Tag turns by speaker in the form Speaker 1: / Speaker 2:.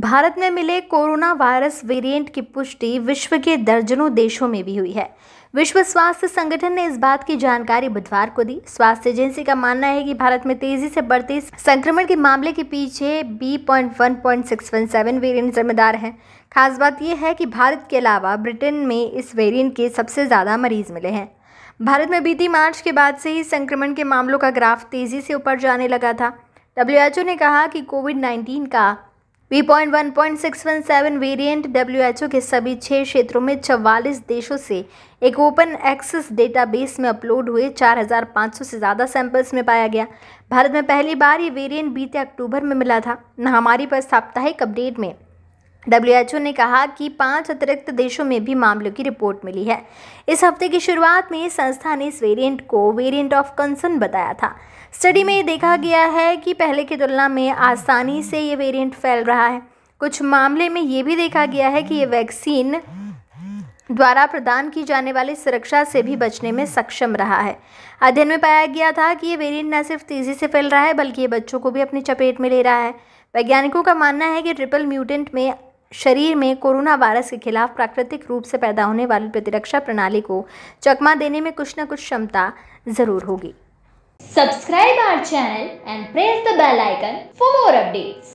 Speaker 1: भारत में मिले corona virus variant की पुष्टि विश्व के दर्जनों देशों में भी हुई है विश्व स्वास्थ्य संगठन ने इस बात की जानकारी बुधवार को दी स्वास्थ्य एजेंसी का मानना है कि भारत में तेजी से बढ़ते संक्रमण के मामले के पीछे B point one point six one seven variant जिम्मेदार हैं खास बात यह है कि भारत के अलावा ब्रिटेन में इस वेरियंट के सबसे ज़्यादा मरीज मिले हैं भारत में बीती मार्च के बाद से ही संक्रमण के मामलों का ग्राफ तेज़ी से ऊपर जाने लगा था डब्ल्यू ने कहा कि कोविड नाइन्टीन का V point one point six one seven variant W H O के सभी छः क्षेत्रों में चवालीस देशों से एक ओपन एक्सेस डेटाबेस में अपलोड हुए चार हज़ार पाँच सौ से ज़्यादा सैंपल्स में पाया गया भारत में पहली बार ये वेरिएंट बीते अक्टूबर में मिला था महामारी पर साप्ताहिक अपडेट में डब्ल्यूएचओ ने कहा कि पांच अतिरिक्त देशों में भी मामलों की रिपोर्ट मिली है इस हफ्ते की शुरुआत में संस्था ने इस वेरिएंट को वेरिएंट ऑफ कंसर्न बताया था स्टडी में देखा गया है कि पहले की तुलना में आसानी से ये वेरिएंट फैल रहा है कुछ मामले में ये भी देखा गया है कि ये वैक्सीन द्वारा प्रदान की जाने वाली सुरक्षा से भी बचने में सक्षम रहा है अध्ययन में पाया गया था कि ये वेरिएंट न सिर्फ तेज़ी से फैल रहा है बल्कि ये बच्चों को भी अपनी चपेट में ले रहा है वैज्ञानिकों का मानना है कि ट्रिपल म्यूटेंट में शरीर में कोरोना वायरस के खिलाफ प्राकृतिक रूप से पैदा होने वाली प्रतिरक्षा प्रणाली को चकमा देने में कुछ न कुछ क्षमता जरूर होगी subscribe our channel and press the bell icon for more updates